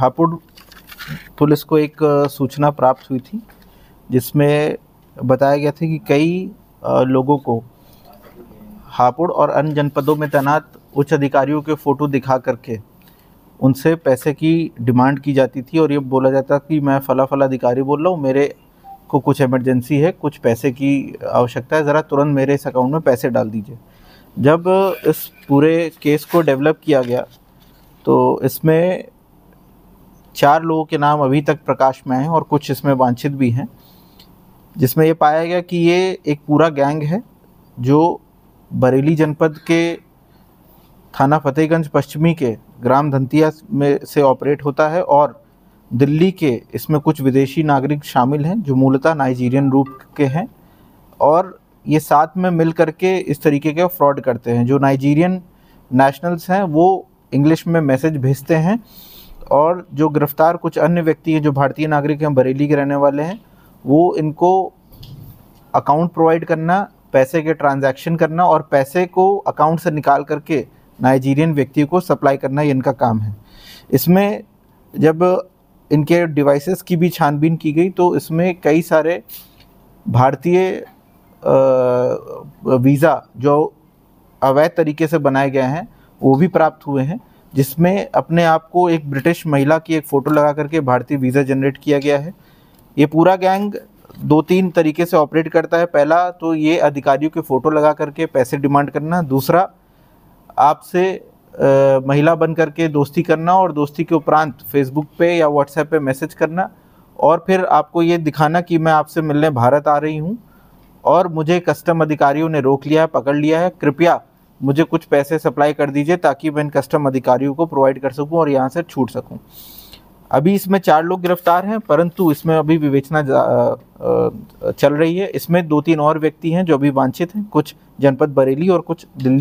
Hapur police को एक सूचना प्राप्त हुई थी जिसमें बताया गया था कि कई लोगों को हापुड़ और अन्य जनपदों में तैनात उच्च अधिकारियों के फ़ोटो दिखा करके उनसे पैसे की डिमांड की जाती थी और ये बोला जाता कि मैं फ़ला फ़ला अधिकारी बोल रहा हूँ मेरे को कुछ इमरजेंसी है कुछ पैसे की आवश्यकता है ज़रा तुरंत मेरे इस अकाउंट में पैसे डाल दीजिए जब इस पूरे केस को डेवलप किया गया तो इसमें चार लोगों के नाम अभी तक प्रकाश में हैं और कुछ इसमें वांछित भी हैं जिसमें ये पाया गया कि ये एक पूरा गैंग है जो बरेली जनपद के थाना फतेहगंज पश्चिमी के ग्राम धंतिया में से ऑपरेट होता है और दिल्ली के इसमें कुछ विदेशी नागरिक शामिल हैं जो मूलतः नाइजीरियन रूप के हैं और ये साथ में मिल करके इस तरीके के फ्रॉड करते हैं जो नाइजीरियन नेशनल्स हैं वो इंग्लिश में मैसेज भेजते हैं और जो गिरफ़्तार कुछ अन्य व्यक्ति हैं जो भारतीय नागरिक हैं बरेली के रहने वाले हैं वो इनको अकाउंट प्रोवाइड करना पैसे के ट्रांजैक्शन करना और पैसे को अकाउंट से निकाल करके नाइजीरियन व्यक्ति को सप्लाई करना ये इनका काम है इसमें जब इनके डिवाइसेस की भी छानबीन की गई तो इसमें कई सारे भारतीय वीज़ा जो अवैध तरीके से बनाए गए हैं वो भी प्राप्त हुए हैं जिसमें अपने आप को एक ब्रिटिश महिला की एक फ़ोटो लगा करके भारतीय वीज़ा जनरेट किया गया है ये पूरा गैंग दो तीन तरीके से ऑपरेट करता है पहला तो ये अधिकारियों के फ़ोटो लगा करके पैसे डिमांड करना दूसरा आपसे महिला बन करके दोस्ती करना और दोस्ती के उपरांत फेसबुक पे या व्हाट्सएप पे मैसेज करना और फिर आपको ये दिखाना कि मैं आपसे मिलने भारत आ रही हूँ और मुझे कस्टम अधिकारियों ने रोक लिया है पकड़ लिया है कृपया मुझे कुछ पैसे सप्लाई कर दीजिए ताकि मैं इन कस्टम अधिकारियों को प्रोवाइड कर सकूं और यहां से छूट सकूं अभी इसमें चार लोग गिरफ्तार हैं परंतु इसमें अभी विवेचना चल रही है इसमें दो तीन और व्यक्ति हैं जो अभी वांछित हैं कुछ जनपद बरेली और कुछ दिल्ली